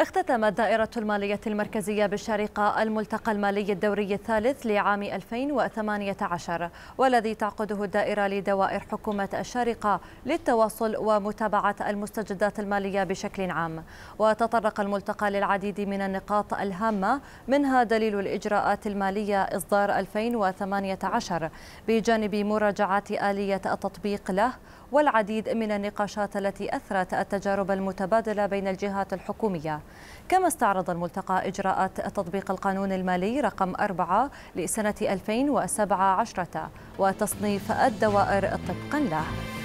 اختتمت دائرة المالية المركزية بالشارقة الملتقى المالي الدوري الثالث لعام 2018 والذي تعقده الدائرة لدوائر حكومة الشارقة للتواصل ومتابعة المستجدات المالية بشكل عام وتطرق الملتقى للعديد من النقاط الهامة منها دليل الإجراءات المالية إصدار 2018 بجانب مراجعة آلية التطبيق له والعديد من النقاشات التي أثرت التجارب المتبادلة بين الجهات الحكومية كما استعرض الملتقى إجراءات تطبيق القانون المالي رقم 4 لسنة 2017 وتصنيف الدوائر طبقا له